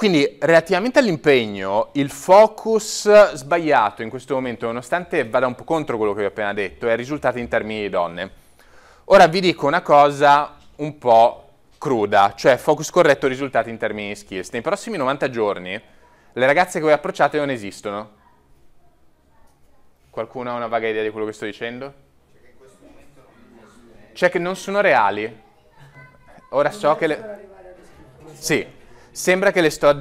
Quindi relativamente all'impegno, il focus sbagliato in questo momento, nonostante vada un po' contro quello che vi ho appena detto, è risultato in termini di donne. Ora vi dico una cosa un po' cruda, cioè focus corretto risultati in termini di skills. Nei prossimi 90 giorni le ragazze che voi approcciate non esistono. Qualcuno ha una vaga idea di quello che sto dicendo? Cioè che non sono reali. Ora so che le... Sì, Sembra che le sto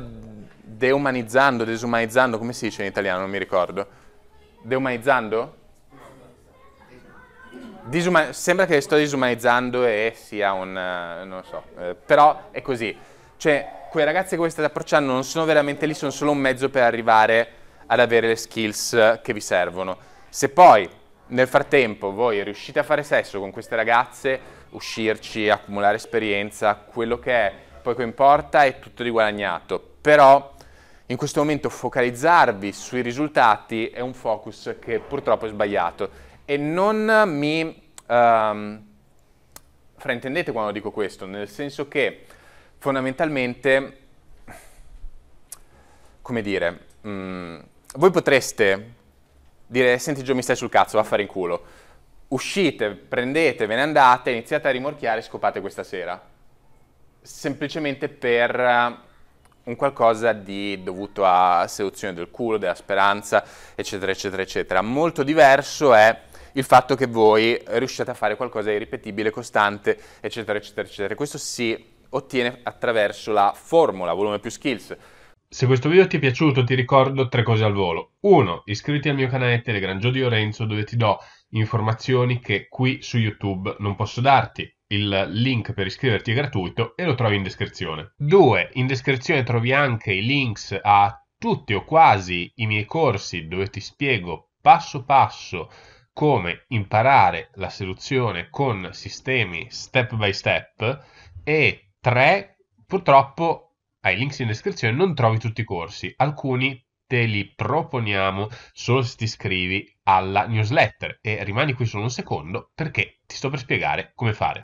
deumanizzando, desumanizzando, come si dice in italiano, non mi ricordo. Deumanizzando? Disuma sembra che le sto disumanizzando e sia un... Eh, non so, eh, però è così. Cioè, quei ragazzi che voi state approcciando non sono veramente lì, sono solo un mezzo per arrivare ad avere le skills che vi servono. Se poi nel frattempo voi riuscite a fare sesso con queste ragazze, uscirci, accumulare esperienza, quello che è, poco importa, è tutto riguadagnato, però in questo momento focalizzarvi sui risultati è un focus che purtroppo è sbagliato e non mi um, fraintendete quando dico questo, nel senso che fondamentalmente, come dire, mh, mm, voi potreste dire senti Gio mi stai sul cazzo, va a fare in culo, uscite, prendete, ve ne andate, iniziate a rimorchiare e scopate questa sera semplicemente per eh, un qualcosa di dovuto a seduzione del culo, della speranza, eccetera, eccetera, eccetera. Molto diverso è il fatto che voi riusciate a fare qualcosa di ripetibile, costante, eccetera, eccetera, eccetera. Questo si ottiene attraverso la formula volume più skills. Se questo video ti è piaciuto ti ricordo tre cose al volo. 1. Iscriviti al mio canale Telegram Giodio Renzo dove ti do informazioni che qui su YouTube non posso darti il link per iscriverti è gratuito e lo trovi in descrizione. 2. In descrizione trovi anche i links a tutti o quasi i miei corsi dove ti spiego passo passo come imparare la seduzione con sistemi step by step e 3. Purtroppo ai links in descrizione non trovi tutti i corsi, alcuni te li proponiamo solo se ti iscrivi alla newsletter e rimani qui solo un secondo perché ti sto per spiegare come fare.